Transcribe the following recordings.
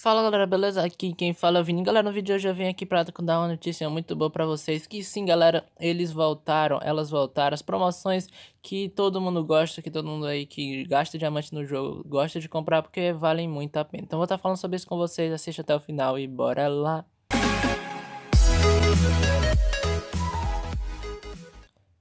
Fala galera, beleza? Aqui quem fala é o Vini. Galera, no vídeo de hoje eu vim aqui pra dar uma notícia muito boa pra vocês. Que sim, galera, eles voltaram, elas voltaram. As promoções que todo mundo gosta, que todo mundo aí que gasta diamante no jogo gosta de comprar, porque valem muito a pena. Então vou estar tá falando sobre isso com vocês, assista até o final e bora lá! Música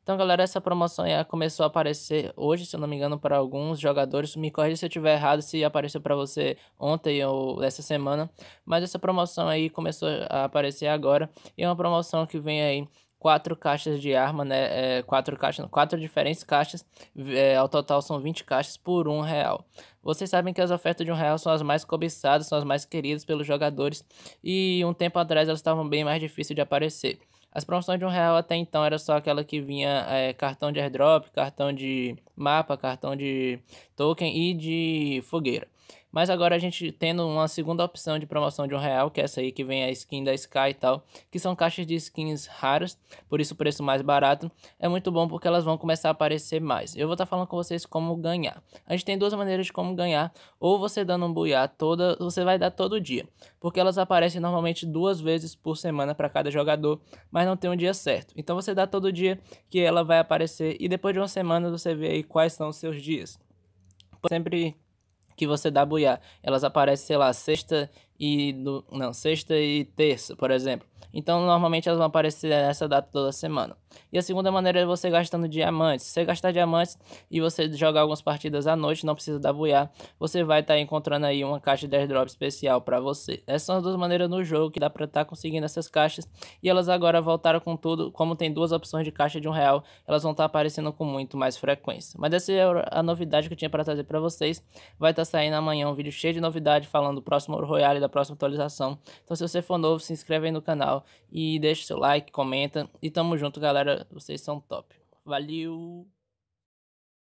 então, galera, essa promoção começou a aparecer hoje, se eu não me engano, para alguns jogadores. Me corrija se eu estiver errado, se apareceu para você ontem ou essa semana. Mas essa promoção aí começou a aparecer agora. E é uma promoção que vem aí quatro caixas de arma, né? É, quatro caixas, quatro diferentes caixas. É, ao total são 20 caixas por um real. Vocês sabem que as ofertas de um real são as mais cobiçadas, são as mais queridas pelos jogadores. E um tempo atrás elas estavam bem mais difíceis de aparecer. As promoções de um real até então era só aquela que vinha é, cartão de airdrop, cartão de mapa, cartão de token e de fogueira. Mas agora a gente tendo uma segunda opção de promoção de um real, que é essa aí que vem a skin da Sky e tal, que são caixas de skins raras, por isso o preço mais barato é muito bom porque elas vão começar a aparecer mais. Eu vou estar tá falando com vocês como ganhar. A gente tem duas maneiras de como ganhar, ou você dando um buiá toda, você vai dar todo dia, porque elas aparecem normalmente duas vezes por semana para cada jogador, mas não tem um dia certo. Então você dá todo dia que ela vai aparecer e depois de uma semana você vê aí quais são os seus dias. Sempre que você dá boiá. Elas aparecem, sei lá, sexta e do, não, sexta e terça, por exemplo. Então, normalmente elas vão aparecer nessa data toda semana. E a segunda maneira é você gastando diamantes. Se você gastar diamantes e você jogar algumas partidas à noite, não precisa dar buiar, você vai estar tá encontrando aí uma caixa de airdrop especial para você. Essas são as duas maneiras no jogo que dá para estar tá conseguindo essas caixas. E elas agora voltaram com tudo. Como tem duas opções de caixa de um real, elas vão estar tá aparecendo com muito mais frequência. Mas essa é a novidade que eu tinha para trazer para vocês. Vai estar tá saindo amanhã um vídeo cheio de novidade falando do próximo Royale da da próxima atualização. Então, se você for novo, se inscreve aí no canal e deixa seu like, comenta. E tamo junto, galera. Vocês são top. Valeu!